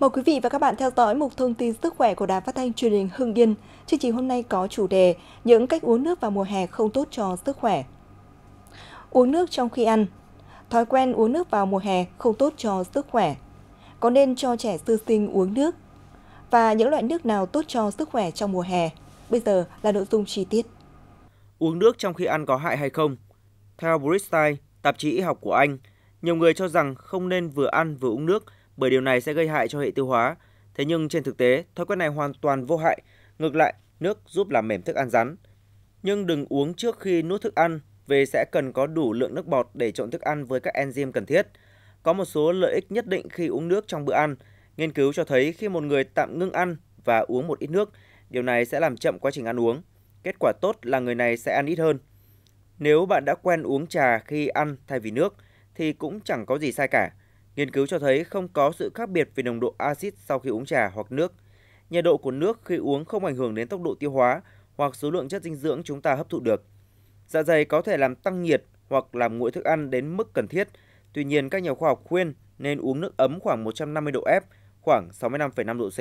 Mời quý vị và các bạn theo dõi một thông tin sức khỏe của Đài Phát thanh Truyền hình Hưng Yên. Chương trình hôm nay có chủ đề những cách uống nước vào mùa hè không tốt cho sức khỏe. Uống nước trong khi ăn. Thói quen uống nước vào mùa hè không tốt cho sức khỏe. Có nên cho trẻ sơ sinh uống nước? Và những loại nước nào tốt cho sức khỏe trong mùa hè? Bây giờ là nội dung chi tiết. Uống nước trong khi ăn có hại hay không? Theo Bristol, tạp chí y học của Anh, nhiều người cho rằng không nên vừa ăn vừa uống nước – bởi điều này sẽ gây hại cho hệ tiêu hóa. Thế nhưng trên thực tế, thói quen này hoàn toàn vô hại, ngược lại, nước giúp làm mềm thức ăn rắn. Nhưng đừng uống trước khi nuốt thức ăn, về sẽ cần có đủ lượng nước bọt để trộn thức ăn với các enzyme cần thiết. Có một số lợi ích nhất định khi uống nước trong bữa ăn. Nghiên cứu cho thấy khi một người tạm ngưng ăn và uống một ít nước, điều này sẽ làm chậm quá trình ăn uống. Kết quả tốt là người này sẽ ăn ít hơn. Nếu bạn đã quen uống trà khi ăn thay vì nước thì cũng chẳng có gì sai cả. Nghiên cứu cho thấy không có sự khác biệt về nồng độ axit sau khi uống trà hoặc nước. Nhiệt độ của nước khi uống không ảnh hưởng đến tốc độ tiêu hóa hoặc số lượng chất dinh dưỡng chúng ta hấp thụ được. Dạ dày có thể làm tăng nhiệt hoặc làm nguội thức ăn đến mức cần thiết. Tuy nhiên, các nhà khoa học khuyên nên uống nước ấm khoảng 150 độ F, khoảng 65,5 độ C.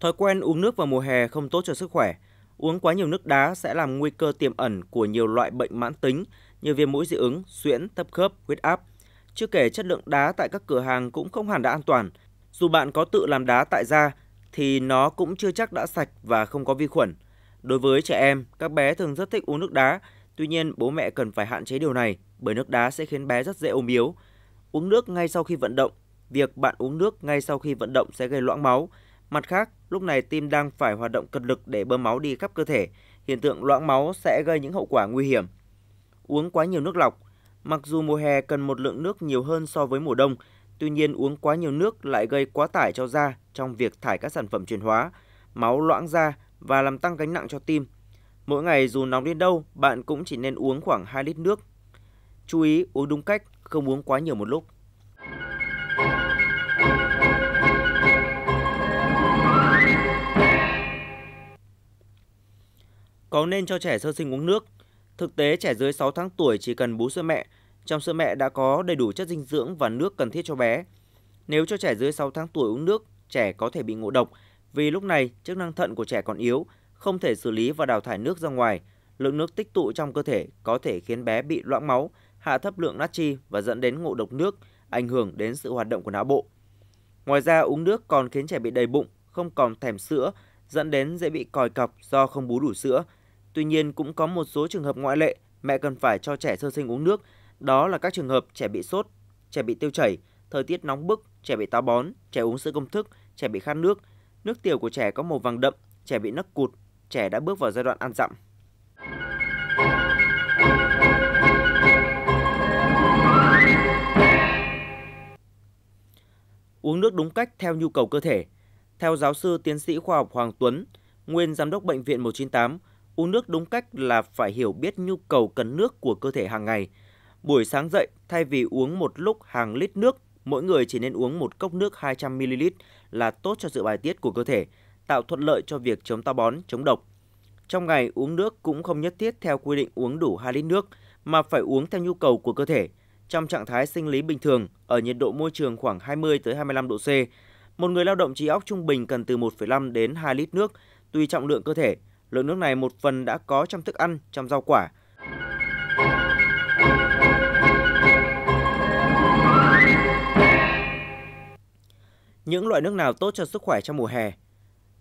Thói quen uống nước vào mùa hè không tốt cho sức khỏe. Uống quá nhiều nước đá sẽ làm nguy cơ tiềm ẩn của nhiều loại bệnh mãn tính như viêm mũi dị ứng, suyễn, thấp khớp, huyết áp. Chưa kể chất lượng đá tại các cửa hàng cũng không hẳn đã an toàn. Dù bạn có tự làm đá tại gia thì nó cũng chưa chắc đã sạch và không có vi khuẩn. Đối với trẻ em, các bé thường rất thích uống nước đá, tuy nhiên bố mẹ cần phải hạn chế điều này bởi nước đá sẽ khiến bé rất dễ ốm yếu. Uống nước ngay sau khi vận động, việc bạn uống nước ngay sau khi vận động sẽ gây loãng máu, Mặt khác, lúc này tim đang phải hoạt động cật lực để bơm máu đi khắp cơ thể, hiện tượng loãng máu sẽ gây những hậu quả nguy hiểm. Uống quá nhiều nước lọc, mặc dù mùa hè cần một lượng nước nhiều hơn so với mùa đông, tuy nhiên uống quá nhiều nước lại gây quá tải cho da trong việc thải các sản phẩm chuyển hóa, máu loãng da và làm tăng gánh nặng cho tim. Mỗi ngày dù nóng đến đâu, bạn cũng chỉ nên uống khoảng 2 lít nước. Chú ý uống đúng cách, không uống quá nhiều một lúc. Có nên cho trẻ sơ sinh uống nước? Thực tế trẻ dưới 6 tháng tuổi chỉ cần bú sữa mẹ, trong sữa mẹ đã có đầy đủ chất dinh dưỡng và nước cần thiết cho bé. Nếu cho trẻ dưới 6 tháng tuổi uống nước, trẻ có thể bị ngộ độc vì lúc này chức năng thận của trẻ còn yếu, không thể xử lý và đào thải nước ra ngoài. Lượng nước tích tụ trong cơ thể có thể khiến bé bị loãng máu, hạ thấp lượng natri và dẫn đến ngộ độc nước, ảnh hưởng đến sự hoạt động của não bộ. Ngoài ra, uống nước còn khiến trẻ bị đầy bụng, không còn thèm sữa dẫn đến dễ bị còi cọc do không bú đủ sữa. Tuy nhiên cũng có một số trường hợp ngoại lệ mẹ cần phải cho trẻ sơ sinh uống nước, đó là các trường hợp trẻ bị sốt, trẻ bị tiêu chảy, thời tiết nóng bức, trẻ bị táo bón, trẻ uống sữa công thức, trẻ bị khát nước, nước tiểu của trẻ có màu vàng đậm, trẻ bị nấc cụt, trẻ đã bước vào giai đoạn ăn dặm. Uống nước đúng cách theo nhu cầu cơ thể – theo giáo sư tiến sĩ khoa học Hoàng Tuấn, nguyên giám đốc bệnh viện 198, uống nước đúng cách là phải hiểu biết nhu cầu cần nước của cơ thể hàng ngày. Buổi sáng dậy, thay vì uống một lúc hàng lít nước, mỗi người chỉ nên uống một cốc nước 200ml là tốt cho sự bài tiết của cơ thể, tạo thuận lợi cho việc chống táo bón, chống độc. Trong ngày uống nước cũng không nhất thiết theo quy định uống đủ 2 lít nước mà phải uống theo nhu cầu của cơ thể. Trong trạng thái sinh lý bình thường, ở nhiệt độ môi trường khoảng 20 tới 25 độ C, một người lao động trí óc trung bình cần từ 1,5 đến 2 lít nước, tùy trọng lượng cơ thể. Lượng nước này một phần đã có trong thức ăn, trong rau quả. Những loại nước nào tốt cho sức khỏe trong mùa hè?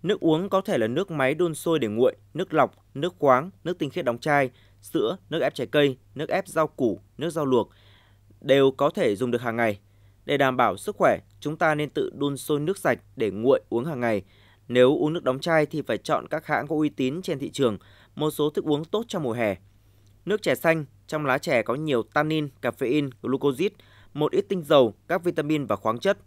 Nước uống có thể là nước máy đun sôi để nguội, nước lọc, nước khoáng, nước tinh khiết đóng chai, sữa, nước ép trái cây, nước ép rau củ, nước rau luộc đều có thể dùng được hàng ngày. Để đảm bảo sức khỏe, chúng ta nên tự đun sôi nước sạch để nguội uống hàng ngày. Nếu uống nước đóng chai thì phải chọn các hãng có uy tín trên thị trường, một số thức uống tốt trong mùa hè. Nước chè xanh, trong lá chè có nhiều tannin, caffeine, glucosid, một ít tinh dầu, các vitamin và khoáng chất.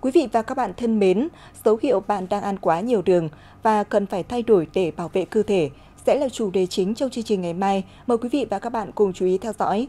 Quý vị và các bạn thân mến, dấu hiệu bạn đang ăn quá nhiều đường và cần phải thay đổi để bảo vệ cơ thể sẽ là chủ đề chính trong chương trình ngày mai. Mời quý vị và các bạn cùng chú ý theo dõi.